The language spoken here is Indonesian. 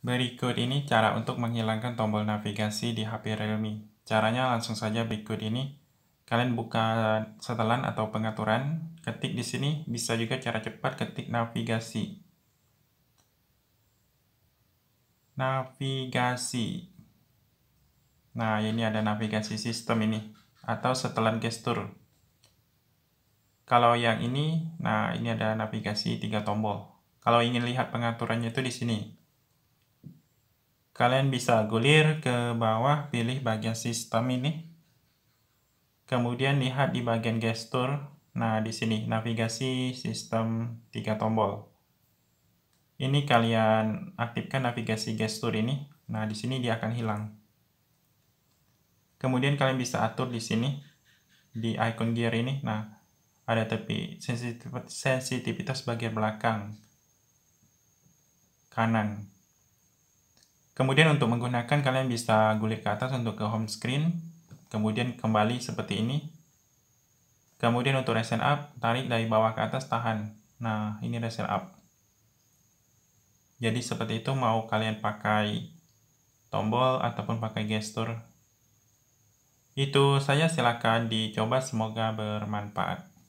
Berikut ini cara untuk menghilangkan tombol navigasi di HP Realme. Caranya langsung saja berikut ini. Kalian buka setelan atau pengaturan, ketik di sini, bisa juga cara cepat ketik navigasi. Navigasi. Nah, ini ada navigasi sistem ini, atau setelan gestur. Kalau yang ini, nah ini ada navigasi tiga tombol. Kalau ingin lihat pengaturannya itu di sini, Kalian bisa gulir ke bawah, pilih bagian sistem ini. Kemudian lihat di bagian gestur. Nah, di sini navigasi sistem tiga tombol. Ini kalian aktifkan navigasi gestur ini. Nah, di sini dia akan hilang. Kemudian kalian bisa atur di sini di icon gear ini. Nah, ada tepi sensitivitas bagian belakang kanan Kemudian untuk menggunakan kalian bisa gulir ke atas untuk ke home screen, kemudian kembali seperti ini. Kemudian untuk reset up, tarik dari bawah ke atas, tahan. Nah, ini reset up. Jadi seperti itu mau kalian pakai tombol ataupun pakai gesture. Itu saya silakan dicoba, semoga bermanfaat.